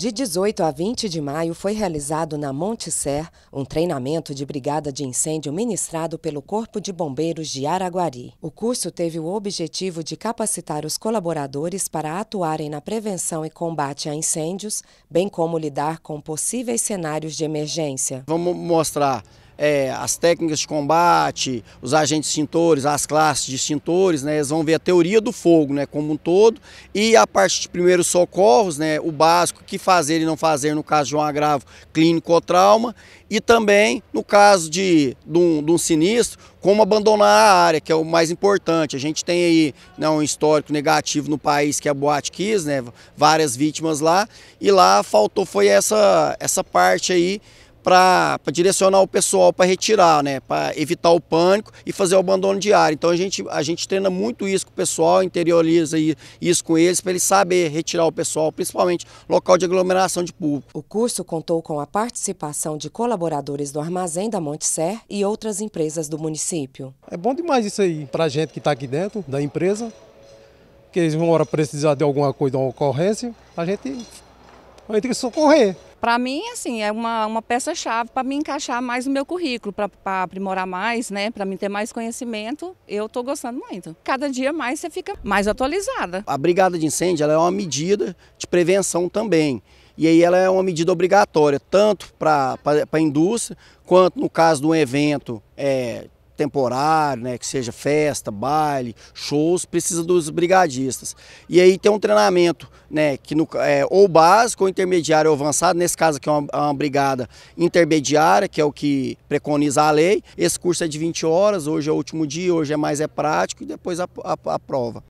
De 18 a 20 de maio foi realizado na Monte Ser um treinamento de brigada de incêndio ministrado pelo Corpo de Bombeiros de Araguari. O curso teve o objetivo de capacitar os colaboradores para atuarem na prevenção e combate a incêndios, bem como lidar com possíveis cenários de emergência. Vamos mostrar é, as técnicas de combate, os agentes extintores, as classes de extintores, né, eles vão ver a teoria do fogo né, como um todo e a parte de primeiros socorros, né, o básico, que fazer e não fazer no caso de um agravo clínico ou trauma e também no caso de, de, um, de um sinistro, como abandonar a área, que é o mais importante. A gente tem aí né, um histórico negativo no país, que é a Boate Kiss, né, várias vítimas lá, e lá faltou foi essa, essa parte aí para direcionar o pessoal para retirar, né? para evitar o pânico e fazer o abandono de área. Então a gente, a gente treina muito isso com o pessoal, interioriza isso com eles para eles saber retirar o pessoal, principalmente local de aglomeração de público. O curso contou com a participação de colaboradores do Armazém da Monte e outras empresas do município. É bom demais isso aí para a gente que está aqui dentro da empresa, que eles vão precisar de alguma coisa, de uma ocorrência, a gente eu ter que socorrer. Para mim, assim, é uma, uma peça-chave para me encaixar mais no meu currículo, para aprimorar mais, né? Para me ter mais conhecimento, eu estou gostando muito. Cada dia mais você fica mais atualizada. A brigada de incêndio é uma medida de prevenção também. E aí ela é uma medida obrigatória, tanto para a indústria, quanto no caso de um evento é, temporário, né, que seja festa, baile, shows, precisa dos brigadistas. E aí tem um treinamento, né, que no, é, ou básico, ou intermediário ou avançado, nesse caso aqui é uma, é uma brigada intermediária, que é o que preconiza a lei. Esse curso é de 20 horas, hoje é o último dia, hoje é mais é prático e depois a, a, a prova.